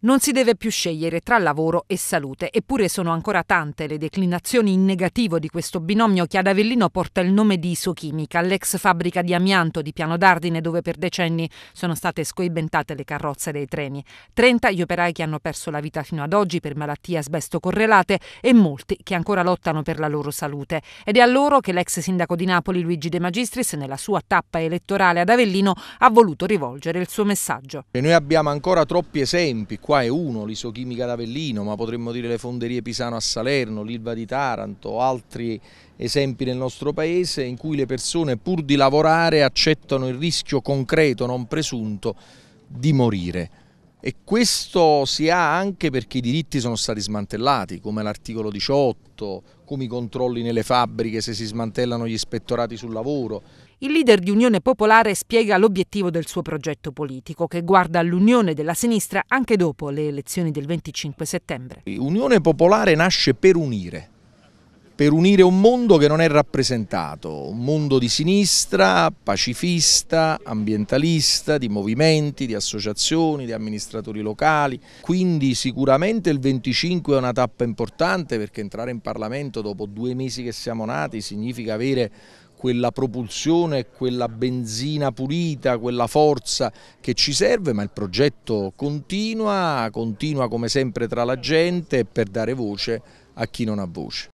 Non si deve più scegliere tra lavoro e salute, eppure sono ancora tante le declinazioni in negativo di questo binomio che ad Avellino porta il nome di Isochimica, l'ex fabbrica di amianto di Piano d'Ardine dove per decenni sono state scoibentate le carrozze dei treni. 30 gli operai che hanno perso la vita fino ad oggi per malattie asbesto correlate e molti che ancora lottano per la loro salute. Ed è a loro che l'ex sindaco di Napoli Luigi De Magistris nella sua tappa elettorale ad Avellino ha voluto rivolgere il suo messaggio. E noi abbiamo ancora troppi esempi qua è uno, l'isochimica d'Avellino, ma potremmo dire le fonderie Pisano a Salerno, l'Ilva di Taranto, altri esempi nel nostro paese in cui le persone pur di lavorare accettano il rischio concreto, non presunto, di morire. E questo si ha anche perché i diritti sono stati smantellati, come l'articolo 18, come i controlli nelle fabbriche se si smantellano gli ispettorati sul lavoro. Il leader di Unione Popolare spiega l'obiettivo del suo progetto politico, che guarda all'unione della sinistra anche dopo le elezioni del 25 settembre. Unione Popolare nasce per unire, per unire un mondo che non è rappresentato, un mondo di sinistra, pacifista, ambientalista, di movimenti, di associazioni, di amministratori locali. Quindi sicuramente il 25 è una tappa importante perché entrare in Parlamento dopo due mesi che siamo nati significa avere quella propulsione, quella benzina pulita, quella forza che ci serve, ma il progetto continua, continua come sempre tra la gente per dare voce a chi non ha voce.